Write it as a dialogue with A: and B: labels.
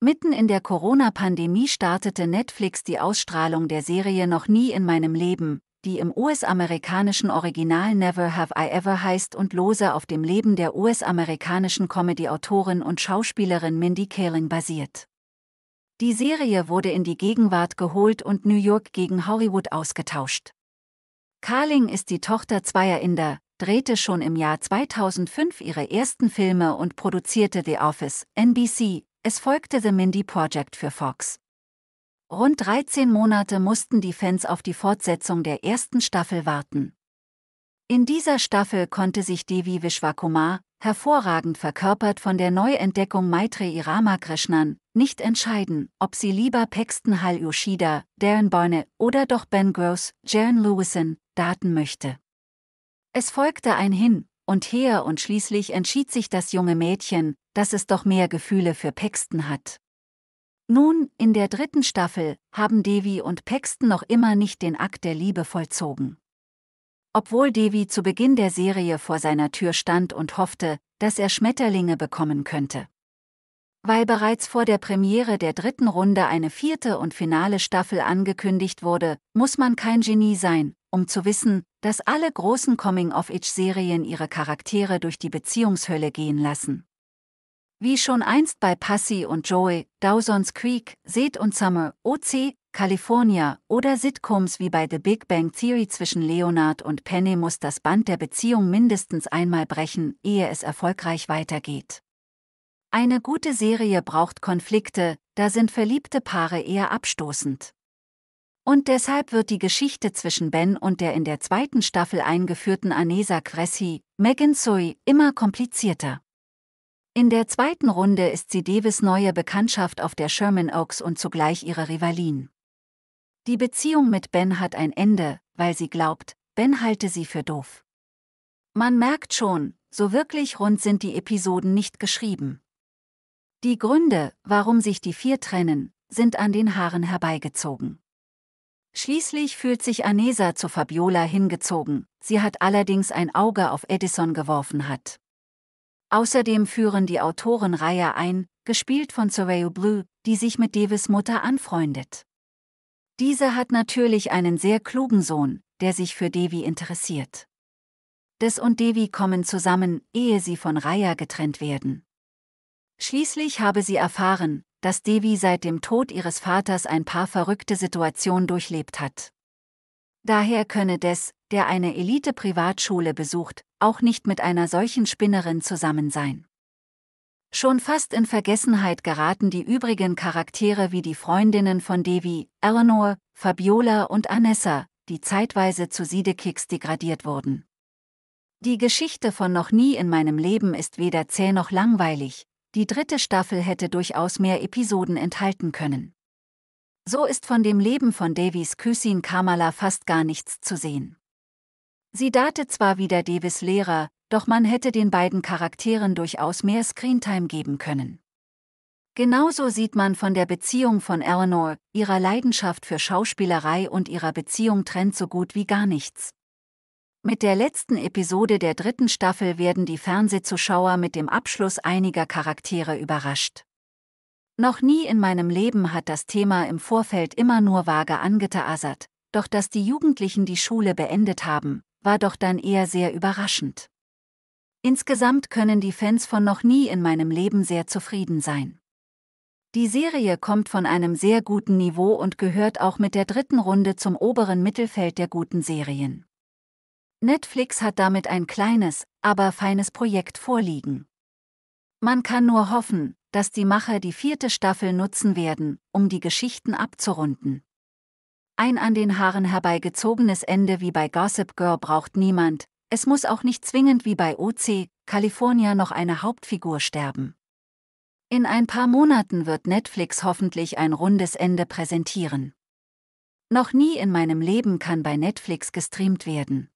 A: Mitten in der Corona-Pandemie startete Netflix die Ausstrahlung der Serie Noch nie in meinem Leben, die im US-amerikanischen Original Never Have I Ever heißt und lose auf dem Leben der US-amerikanischen Comedy-Autorin und Schauspielerin Mindy Kaling basiert. Die Serie wurde in die Gegenwart geholt und New York gegen Hollywood ausgetauscht. Kaling ist die Tochter zweier Inder, drehte schon im Jahr 2005 ihre ersten Filme und produzierte The Office, NBC, es folgte The Mindy Project für Fox. Rund 13 Monate mussten die Fans auf die Fortsetzung der ersten Staffel warten. In dieser Staffel konnte sich Devi Vishwakumar, hervorragend verkörpert von der Neuentdeckung Maitreyi Ramakrishnan, nicht entscheiden, ob sie lieber Paxton Hal Yoshida, Darren Boyne oder doch Ben Gross, Jaren Lewison, daten möchte. Es folgte ein Hin und Her und schließlich entschied sich das junge Mädchen, dass es doch mehr Gefühle für Paxton hat. Nun, in der dritten Staffel haben Devi und Paxton noch immer nicht den Akt der Liebe vollzogen. Obwohl Devi zu Beginn der Serie vor seiner Tür stand und hoffte, dass er Schmetterlinge bekommen könnte. Weil bereits vor der Premiere der dritten Runde eine vierte und finale Staffel angekündigt wurde, muss man kein Genie sein, um zu wissen, dass alle großen Coming-of-Age-Serien ihre Charaktere durch die Beziehungshölle gehen lassen. Wie schon einst bei Passy und Joey, Dawson's Creek, Seed und Summer, OC, California oder Sitcoms wie bei The Big Bang Theory zwischen Leonard und Penny muss das Band der Beziehung mindestens einmal brechen, ehe es erfolgreich weitergeht. Eine gute Serie braucht Konflikte, da sind verliebte Paare eher abstoßend. Und deshalb wird die Geschichte zwischen Ben und der in der zweiten Staffel eingeführten Anesa Cressy, Megan Sui, immer komplizierter. In der zweiten Runde ist sie Davis neue Bekanntschaft auf der Sherman Oaks und zugleich ihre Rivalin. Die Beziehung mit Ben hat ein Ende, weil sie glaubt, Ben halte sie für doof. Man merkt schon, so wirklich rund sind die Episoden nicht geschrieben. Die Gründe, warum sich die vier trennen, sind an den Haaren herbeigezogen. Schließlich fühlt sich Anesa zu Fabiola hingezogen, sie hat allerdings ein Auge auf Edison geworfen hat. Außerdem führen die Autoren Raya ein, gespielt von Soraya Blue, die sich mit Davis Mutter anfreundet. Diese hat natürlich einen sehr klugen Sohn, der sich für Devi interessiert. Des und Devi kommen zusammen, ehe sie von Raya getrennt werden. Schließlich habe sie erfahren, dass Devi seit dem Tod ihres Vaters ein paar verrückte Situationen durchlebt hat. Daher könne Des, der eine Elite-Privatschule besucht, auch nicht mit einer solchen Spinnerin zusammen sein. Schon fast in Vergessenheit geraten die übrigen Charaktere wie die Freundinnen von Devi, Eleanor, Fabiola und Anessa, die zeitweise zu Siedekicks degradiert wurden. Die Geschichte von noch nie in meinem Leben ist weder zäh noch langweilig, die dritte Staffel hätte durchaus mehr Episoden enthalten können. So ist von dem Leben von Davies Küsin Kamala fast gar nichts zu sehen. Sie date zwar wieder Davis Lehrer, doch man hätte den beiden Charakteren durchaus mehr Screentime geben können. Genauso sieht man von der Beziehung von Eleanor, ihrer Leidenschaft für Schauspielerei und ihrer Beziehung trennt so gut wie gar nichts. Mit der letzten Episode der dritten Staffel werden die Fernsehzuschauer mit dem Abschluss einiger Charaktere überrascht. Noch nie in meinem Leben hat das Thema im Vorfeld immer nur vage angeteasert, doch dass die Jugendlichen die Schule beendet haben, war doch dann eher sehr überraschend. Insgesamt können die Fans von noch nie in meinem Leben sehr zufrieden sein. Die Serie kommt von einem sehr guten Niveau und gehört auch mit der dritten Runde zum oberen Mittelfeld der guten Serien. Netflix hat damit ein kleines, aber feines Projekt vorliegen. Man kann nur hoffen, dass die Macher die vierte Staffel nutzen werden, um die Geschichten abzurunden. Ein an den Haaren herbeigezogenes Ende wie bei Gossip Girl braucht niemand, es muss auch nicht zwingend wie bei OC, California noch eine Hauptfigur sterben. In ein paar Monaten wird Netflix hoffentlich ein rundes Ende präsentieren. Noch nie in meinem Leben kann bei Netflix gestreamt werden.